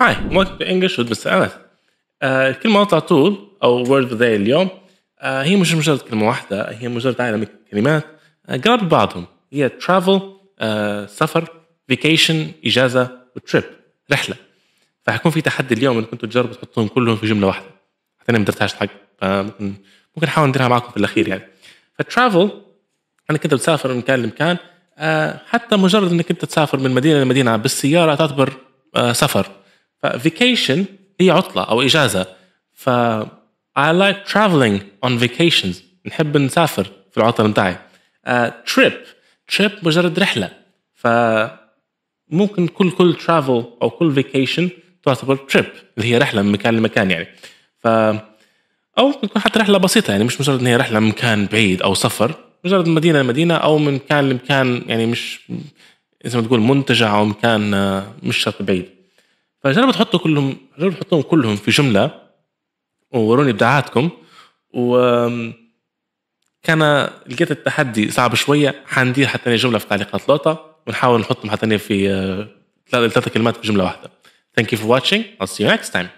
هاي welcome بالانجلش ود with Mr. Anas. الكلمة طول أو وورد ذا اليوم uh, هي مش مجرد كلمة واحدة هي مجرد عالم كلمات قرب uh, بعضهم هي ترافل uh, سفر فيكيشن إجازة وتريب رحلة فحيكون في تحدي اليوم انكم تجربوا تحطوهم كلهم في جملة واحدة حتى أنا ما درتهاش حق فممكن ممكن أحاول نديرها معكم في الأخير يعني فترافل انك انت بتسافر من مكان لمكان حتى مجرد انك انت تسافر من مدينه لمدينه بالسياره تعتبر سفر ففيكيشن هي عطله او اجازه ف I like traveling on vacations نحب نسافر في العطل بتاعي تريب آه، trip تريب مجرد رحله ف ممكن كل كل ترافل او كل فيكيشن تعتبر تريب اللي هي رحله من مكان لمكان يعني ف او تكون حتى رحله بسيطه يعني مش مجرد ان هي رحله من مكان بعيد او سفر مجرد مدينه لمدينه او من مكان لمكان يعني مش زي ما تقول منتجع او مكان آه، مش شرط بعيد فجربوا تحطوا كلهم جربوا تحطوهم كلهم في جمله ووروني ابداعاتكم و كان لقيت التحدي صعب شويه حندير حتى جمله في تعليقات لوطا ونحاول نحطهم حتى في آه، ثلاثه كلمات في جمله واحده Thank you for watching. I'll see you next time.